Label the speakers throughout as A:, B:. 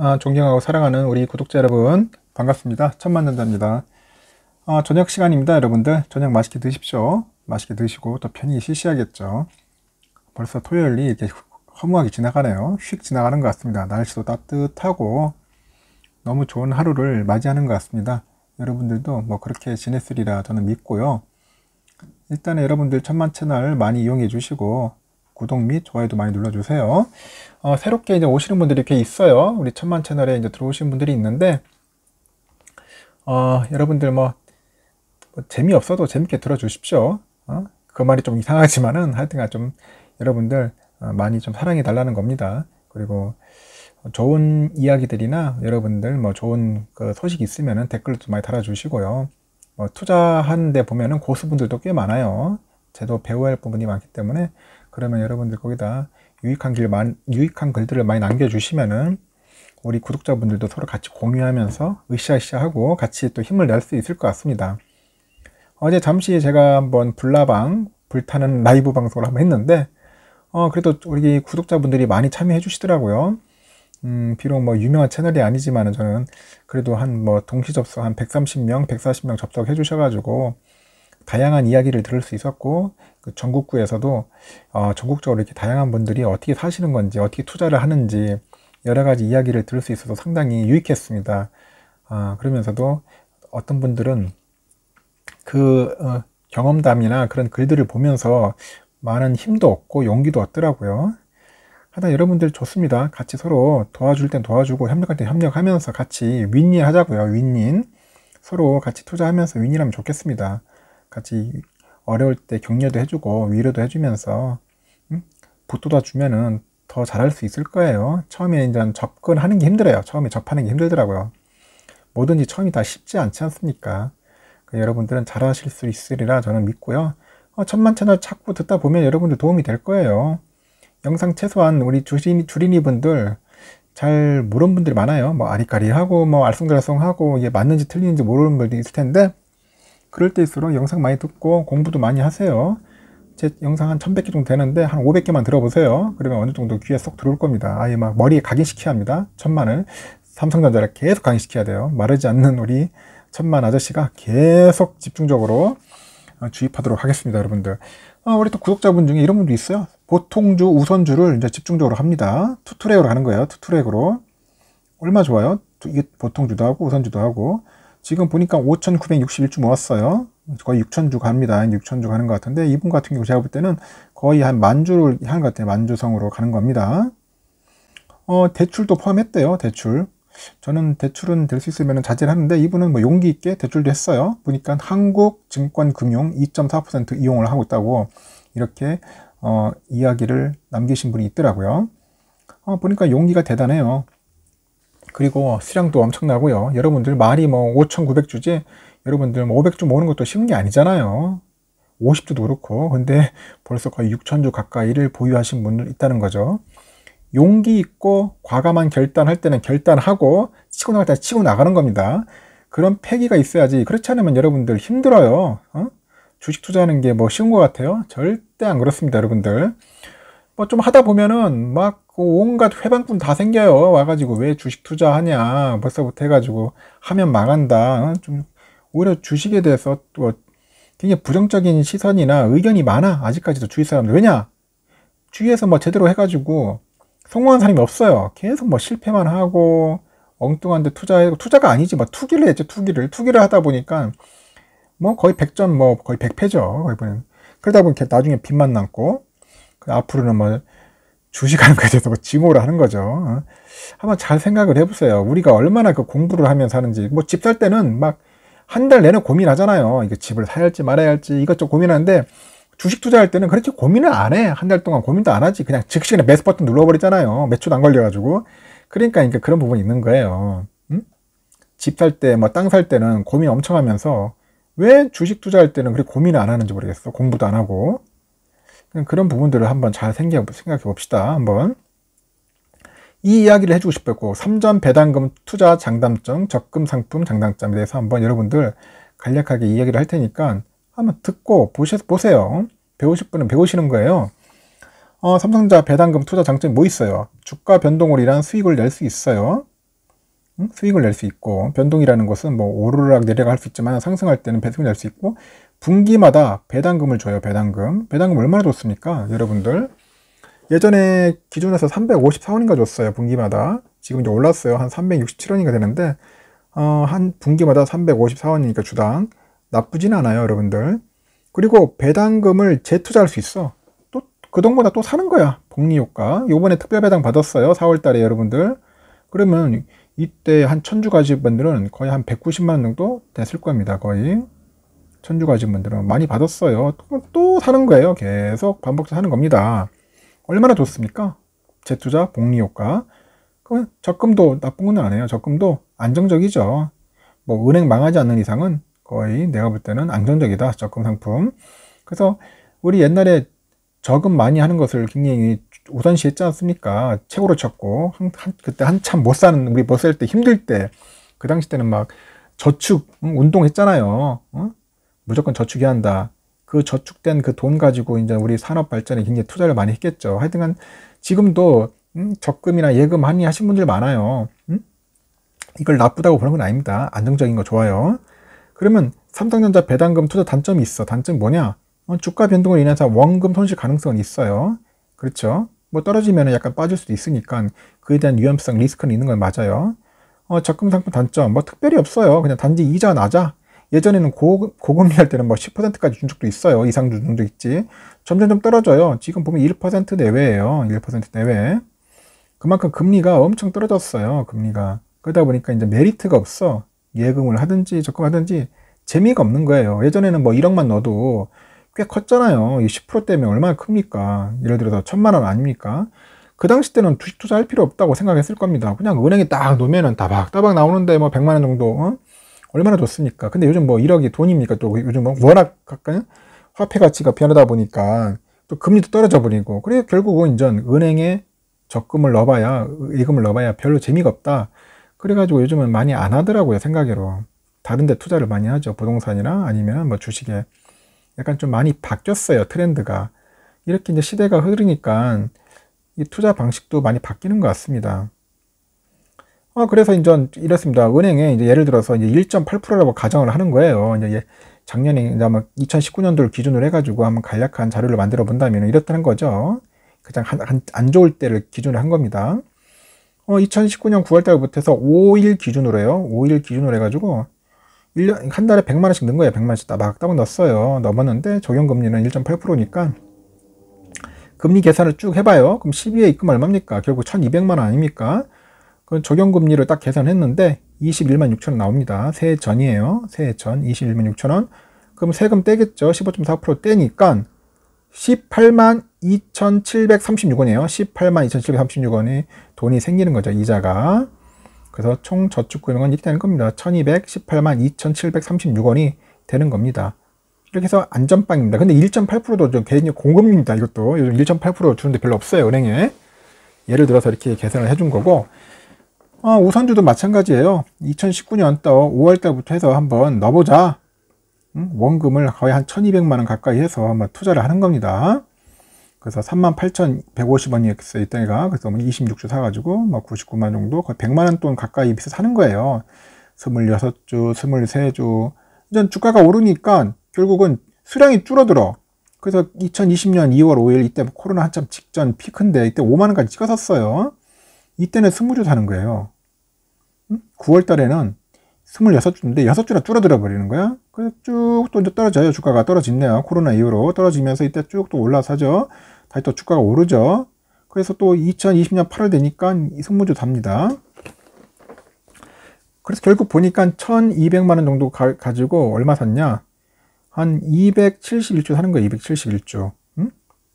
A: 아, 존경하고 사랑하는 우리 구독자 여러분 반갑습니다. 첫 만난답니다. 아, 저녁 시간입니다. 여러분들 저녁 맛있게 드십시오. 맛있게 드시고 또 편히 쉬셔야겠죠. 벌써 토요일이 이렇게 허무하게 지나가네요. 휙 지나가는 것 같습니다. 날씨도 따뜻하고 너무 좋은 하루를 맞이하는 것 같습니다. 여러분들도 뭐 그렇게 지냈으리라 저는 믿고요. 일단은 여러분들 천만 채널 많이 이용해 주시고 구독 및 좋아요도 많이 눌러주세요. 어, 새롭게 이제 오시는 분들이 꽤 있어요. 우리 천만 채널에 이제 들어오신 분들이 있는데, 어, 여러분들 뭐, 뭐, 재미없어도 재밌게 들어주십시오. 어? 그 말이 좀 이상하지만은 하여튼간 좀 여러분들 어, 많이 좀 사랑해 달라는 겁니다. 그리고 좋은 이야기들이나 여러분들 뭐 좋은 그 소식 있으면은 댓글도 많이 달아주시고요. 뭐 투자하는데 보면은 고수분들도 꽤 많아요. 제도 배워야 할 부분이 많기 때문에 그러면 여러분들 거기다 유익한 길, 유익한 글들을 많이 남겨주시면은 우리 구독자분들도 서로 같이 공유하면서 으쌰으쌰하고 같이 또 힘을 낼 수 있을 것 같습니다. 어제 잠시 제가 한번 불나방 불타는 라이브 방송을 한번 했는데 어 그래도 우리 구독자분들이 많이 참여해 주시더라고요. 음 비록 뭐 유명한 채널이 아니지만 은 저는 그래도 한 뭐 동시 접속 한 130명, 뭐 140명 접속해 주셔가지고 다양한 이야기를 들을 수 있었고 그 전국구에서도 어, 전국적으로 이렇게 다양한 분들이 어떻게 사시는 건지 어떻게 투자를 하는지 여러 가지 이야기를 들을 수 있어서 상당히 유익했습니다. 아, 그러면서도 어떤 분들은 그 어, 경험담이나 그런 글들을 보면서 많은 힘도 얻고 용기도 얻더라고요. 하여튼 여러분들 좋습니다. 같이 서로 도와줄 땐 도와주고 협력할 땐 협력하면서 같이 윈윈 하자고요. 윈윈. 서로 같이 투자하면서 윈윈하면 좋겠습니다. 같이 어려울 때 격려도 해주고 위로도 해주면서 음? 북돋아 주면은 더 잘할 수 있을 거예요. 처음에 이제 접근하는 게 힘들어요. 처음에 접하는 게 힘들더라고요. 뭐든지 처음이 다 쉽지 않지 않습니까? 그 여러분들은 잘하실 수 있으리라 저는 믿고요. 어, 천만 채널 찾고 듣다 보면 여러분들 도움이 될 거예요. 영상 최소한 우리 주린, 주린이분들 잘 모르는 분들이 많아요. 뭐 아리까리하고 뭐 알쏭달쏭하고 이게 맞는지 틀리는지 모르는 분들이 있을 텐데 그럴 때일수록 영상 많이 듣고 공부도 많이 하세요. 제 영상 한 1100개 정도 되는데 한 500개만 들어보세요. 그러면 어느 정도 귀에 쏙 들어올 겁니다. 아예 막 머리에 각인시켜야 합니다. 천만을. 삼성전자를 계속 각인시켜야 돼요. 마르지 않는 우리 천만 아저씨가 계속 집중적으로 어, 주입하도록 하겠습니다, 여러분들. 아, 우리 또 구독자분 중에 이런 분도 있어요. 보통주, 우선주를 이제 집중적으로 합니다. 투트랙으로 하는 거예요. 투트랙으로. 얼마 좋아요? 이게 보통주도 하고 우선주도 하고 지금 보니까 5,961주 모았어요. 거의 6,000주 갑니다. 6,000주 가는 것 같은데 이분 같은 경우 제가 볼 때는 거의 한 만주를 하는 것 같아요. 만주성으로 가는 겁니다. 어, 대출도 포함했대요. 대출. 저는 대출은 될 수 있으면 자제를 하는데 이분은 뭐 용기 있게 대출도 했어요. 보니까 한국증권금융 2.4% 이용을 하고 있다고 이렇게 어, 이야기를 남기신 분이 있더라고요. 어, 보니까 용기가 대단해요. 그리고 수량도 엄청나고요. 여러분들 말이 뭐 5,900주지 여러분들 뭐 500주 모으는 것도 쉬운 게 아니잖아요. 50주도 그렇고 근데 벌써 거의 6,000주 가까이를 보유하신 분들 있다는 거죠. 용기 있고 과감한 결단할 때는 결단하고 치고 나갈 때 치고 나가는 겁니다. 그런 패기가 있어야지 그렇지 않으면 여러분들 힘들어요. 어? 주식 투자하는 게 뭐 쉬운 것 같아요? 절대 안 그렇습니다 여러분들. 뭐좀 하다 보면은 막 그 온갖 회방꾼 다 생겨요. 와가지고 왜 주식 투자하냐. 벌써부터 해가지고 하면 망한다. 좀 오히려 주식에 대해서 또 굉장히 부정적인 시선이나 의견이 많아. 아직까지도 주위 사람들. 왜냐? 주위에서 뭐 제대로 해가지고 성공한 사람이 없어요. 계속 뭐 실패만 하고 엉뚱한데 투자해 투자가 아니지 뭐 투기를 했죠 투기를 투기를 하다 보니까 뭐 거의 100점 뭐 거의 100패죠 거의 면 그러다 보니까 나중에 빚만 남고 앞으로는 뭐 주식하는 거에 대해서 뭐 징호를 하는 거죠. 어? 한번 잘 생각을 해보세요. 우리가 얼마나 그 공부를 하면서 하는지. 뭐 집 살 때는 막 한 달 내내 고민하잖아요. 이거 집을 사야 할지 말아야 할지 이것저것 고민하는데 주식 투자할 때는 그렇게 고민을 안 해. 한 달 동안 고민도 안 하지. 그냥 즉시에 매수 버튼 눌러버리잖아요. 매출 안 걸려가지고. 그러니까 그러니까 그런 부분이 있는 거예요. 응? 음? 집살 때, 뭐 땅 살 때는 고민 엄청 하면서 왜 주식 투자할 때는 그렇게 고민을 안 하는지 모르겠어. 공부도 안 하고. 그런 부분들을 한번 잘 생각해 봅시다. 한번. 이 이야기를 해주고 싶었고 3점 배당금 투자 장단점 적금 상품 장단점에 대해서 한번 여러분들 간략하게 이야기를 할 테니까 한번 듣고 보셔, 보세요 배우실 분은 배우시는 거예요 어, 삼성자 배당금 투자 장점이 뭐 있어요 주가 변동으로 인한 수익을 낼 수 있어요 응? 수익을 낼 수 있고 변동이라는 것은 뭐 오르락 내려갈수 있지만 상승할 때는 배송이낼수 있고 분기마다 배당금을 줘요. 배당금. 배당금 얼마나 줬습니까? 여러분들. 예전에 기준에서 354원인가 줬어요. 분기마다. 지금 이제 올랐어요. 한 367원인가 되는데 어, 한 분기마다 354원이니까 주당 나쁘진 않아요. 여러분들. 그리고 배당금을 재투자할 수 있어. 또 그 돈보다 또 사는 거야. 복리효과. 요번에 특별배당 받았어요. 4월달에 여러분들. 그러면 이때 한1 0 0 0주가지분들은 거의 한 190만원 정도 됐을 겁니다. 거의. 천주 가신 분들은 많이 받았어요. 또, 또 사는 거예요. 계속 반복해서 사는 겁니다. 얼마나 좋습니까? 재투자 복리 효과. 그 적금도 나쁜 건 아니에요. 적금도 안정적이죠. 뭐 은행 망하지 않는 이상은 거의 내가 볼 때는 안정적이다. 적금 상품. 그래서 우리 옛날에 저금 많이 하는 것을 굉장히 우선시 했지 않습니까? 최고로 쳤고 한, 한, 그때 한참 못 사는 우리 못 살 때 힘들 때 그 당시 때는 막 저축 운동했잖아요. 어? 무조건 저축해야 한다. 그 저축된 그 돈 가지고 이제 우리 산업 발전에 굉장히 투자를 많이 했겠죠. 하여튼간 지금도 음, 적금이나 예금 많이 하신 분들 많아요. 음? 이걸 나쁘다고 보는 건 아닙니다. 안정적인 거 좋아요. 그러면 삼성전자 배당금 투자 단점이 있어. 단점이 뭐냐? 어, 주가 변동을 인해서 원금 손실 가능성은 있어요. 그렇죠? 뭐 떨어지면 약간 빠질 수도 있으니까 그에 대한 위험성, 리스크는 있는 건 맞아요. 어, 적금 상품 단점, 뭐 특별히 없어요. 그냥 단지 이자 낮아. 예전에는 고, 금리할 때는 뭐 10%까지 준 적도 있어요. 이상 준 적도 있지. 점점점 떨어져요. 지금 보면 1% 내외예요. 1% 내외. 그만큼 금리가 엄청 떨어졌어요. 금리가. 그러다 보니까 이제 메리트가 없어. 예금을 하든지 적금하든지 재미가 없는 거예요. 예전에는 뭐 1억만 넣어도 꽤 컸잖아요. 10% 때문에 얼마나 큽니까? 예를 들어서 천만 원 아닙니까? 그 당시 때는 주식 투자할 필요 없다고 생각했을 겁니다. 그냥 은행에 딱 놓으면은 다박다박 나오는데 뭐 100만 원 정도 어? 얼마나 좋습니까? 근데 요즘 뭐 1억이 돈입니까? 또 요즘 뭐 워낙 가까 화폐 가치가 변하다 보니까 또 금리도 떨어져 버리고 그래 결국은 이제 은행에 적금을 넣어봐야 예금을 넣어봐야 별로 재미가 없다. 그래가지고 요즘은 많이 안 하더라고요 생각으로 다른데 투자를 많이 하죠 부동산이나 아니면 뭐 주식에 약간 좀 많이 바뀌었어요 트렌드가 이렇게 이제 시대가 흐르니까 이 투자 방식도 많이 바뀌는 것 같습니다. 아, 그래서 이제 이렇습니다. 은행에 이제 예를 들어서 이제 1.8%라고 가정을 하는 거예요. 이제 예, 작년에 이제 아마 2019년도를 기준으로 해가지고 한번 간략한 자료를 만들어 본다면 이렇다는 거죠. 그냥 한, 한, 안 좋을 때를 기준으로 한 겁니다. 어, 2019년 9월 달부터 해서 5일 기준으로 해요. 5일 기준으로 해가지고 1년, 한 달에 100만원씩 넣은 거예요. 100만원씩 딱 따고 넣었어요. 넘었는데 적용금리는 1.8%니까 금리 계산을 쭉 해봐요. 그럼 12에 입금 얼마입니까? 결국 1200만원 아닙니까? 그 적용금리를 딱 계산했는데 21만 6천원 나옵니다. 새해 전이에요. 새해 전 21만 6천원. 그럼 세금 떼겠죠. 15.4% 떼니까 18만 2,736원이에요. 18만 2,736원이 돈이 생기는 거죠. 이자가. 그래서 총 저축 금액은 이렇게 되는 겁니다. 1,218만 2,736원이 되는 겁니다. 이렇게 해서 안전빵입니다. 근데 1.8%도 좀 개인 공급입니다 이것도 요즘 1.8% 주는데 별로 없어요. 은행에. 예를 들어서 이렇게 계산을 해준 거고 어, 우선주도 마찬가지예요. 2019년도 5월달부터 해서 한번 넣어보자. 응? 원금을 거의 한 1200만원 가까이 해서 한번 투자를 하는 겁니다. 그래서 38,150원이었어요. 이때가. 그래서 26주 뭐 사가지고 뭐 99만 정도 거의 100만원 돈 가까이 비서 사는 거예요. 26주, 23주. 이제 주가가 오르니까 결국은 수량이 줄어들어. 그래서 2020년 2월 5일 이때 뭐 코로나 한참 직전 피크인데 이때 5만원까지 찍어었어요 이때는 20주 사는 거예요. 9월 달에는 26주인데 6주로 줄어들어 버리는 거야. 그래서 쭉 또 이제 떨어져요. 주가가 떨어지네요. 코로나 이후로 떨어지면서 이때 쭉 또 올라서죠. 다시 또 주가가 오르죠. 그래서 또 2020년 8월 되니까 승무주 삽니다 그래서 결국 보니까 1200만 원 정도 가, 지고 얼마 샀냐? 한 271주 사는 거예요. 271주. 응?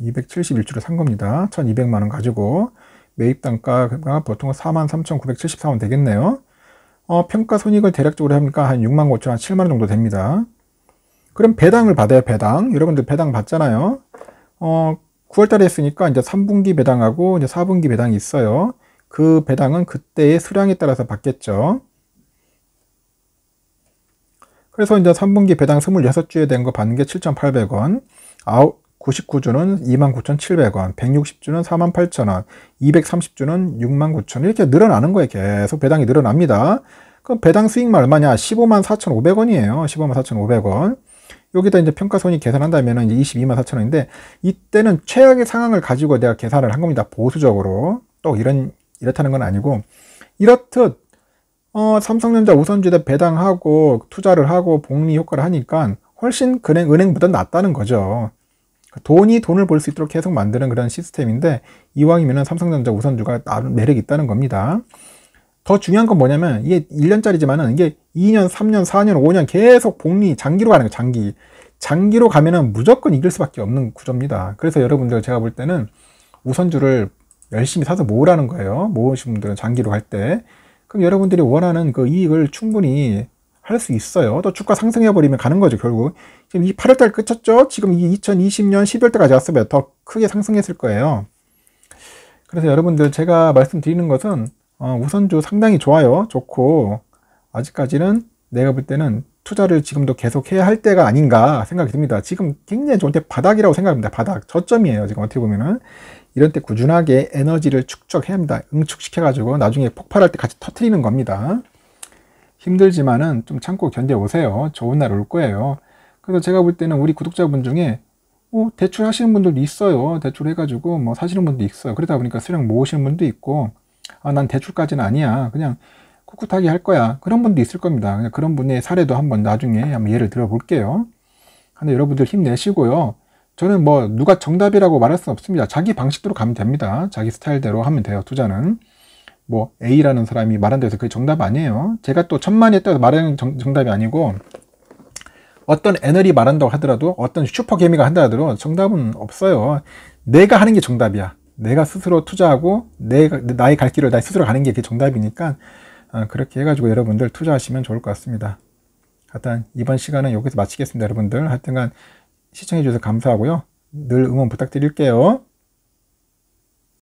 A: 271주를 산 겁니다. 1200만 원 가지고. 매입 단가가 보통 43,974원 되겠네요. 어, 평가 손익을 대략적으로 합니까? 한 6만 5천, 한 7만 원 정도 됩니다. 그럼 배당을 받아요, 배당. 여러분들 배당 받잖아요. 어, 9월 달에 했으니까 이제 3분기 배당하고 이제 4분기 배당이 있어요. 그 배당은 그때의 수량에 따라서 받겠죠. 그래서 이제 3분기 배당 26주에 된 거 받는 게 7,800원, 99주는 29,700원, 160주는 48,000원, 230주는 69,000원 이렇게 늘어나는 거예요. 계속 배당이 늘어납니다. 그럼 배당 수익만 얼마냐? 154,500원이에요. 154,500원. 여기다 이제 평가손익 계산한다면 이제 224,000원인데 이때는 최악의 상황을 가지고 내가 계산을 한 겁니다. 보수적으로. 또 이런 이렇다는 건 아니고 이렇듯 어, 삼성전자 우선주대 배당하고 투자를 하고 복리 효과를 하니까 훨씬 은행, 은행보다 낫다는 거죠. 돈이 돈을 벌 수 있도록 계속 만드는 그런 시스템인데 이왕이면 삼성전자 우선주가 나름 매력이 있다는 겁니다. 더 중요한 건 뭐냐면 이게 1년짜리지만은 이게 2년, 3년, 4년, 5년 계속 복리 장기로 가는 거예요. 장기. 장기로 가면은 무조건 이길 수밖에 없는 구조입니다. 그래서 여러분들 제가 볼 때는 우선주를 열심히 사서 모으라는 거예요. 모으신 분들은 장기로 갈 때. 그럼 여러분들이 원하는 그 이익을 충분히 할수 있어요. 또 주가 상승해버리면 가는 거죠, 결국. 지금 이 8월달 끝쳤죠? 지금 이 2020년 12월달까지 왔으면 더 크게 상승했을 거예요. 그래서 여러분들 제가 말씀드리는 것은 어, 우선주 상당히 좋아요. 좋고 아직까지는 내가 볼 때는 투자를 지금도 계속 해야 할 때가 아닌가 생각이 듭니다. 지금 굉장히 좋은데 바닥이라고 생각합니다. 바닥 저점이에요. 지금 어떻게 보면은 이런 때 꾸준하게 에너지를 축적해야 합니다. 응축시켜가지고 나중에 폭발할 때 같이 터트리는 겁니다. 힘들지만은 좀 참고 견뎌오세요. 좋은 날 올 거예요. 그래서 제가 볼 때는 우리 구독자분 중에 어, 대출 하시는 분들도 있어요. 대출 해가지고 뭐 사시는 분도 있어요. 그러다 보니까 수량 모으시는 분도 있고 아, 난 대출까지는 아니야. 그냥 꿋꿋하게 할 거야. 그런 분도 있을 겁니다. 그냥 그런 분의 사례도 한번 나중에 한번 예를 들어볼게요. 근데 여러분들 힘내시고요. 저는 뭐 누가 정답이라고 말할 수 없습니다. 자기 방식대로 가면 됩니다. 자기 스타일대로 하면 돼요. 투자는. 뭐 A라는 사람이 말한 데서 그게 정답 아니에요. 제가 또 천만이 했다고 말하는 정, 정답이 아니고 어떤 애널이 말한다고 하더라도 어떤 슈퍼개미가 한다 하더라도 정답은 없어요. 내가 하는 게 정답이야. 내가 스스로 투자하고 내가 나의 갈 길을 나 스스로 가는 게 그게 정답이니까 아, 그렇게 해가지고 여러분들 투자하시면 좋을 것 같습니다. 하여튼 이번 시간은 여기서 마치겠습니다. 여러분들 하여튼간 시청해주셔서 감사하고요. 늘 응원 부탁드릴게요.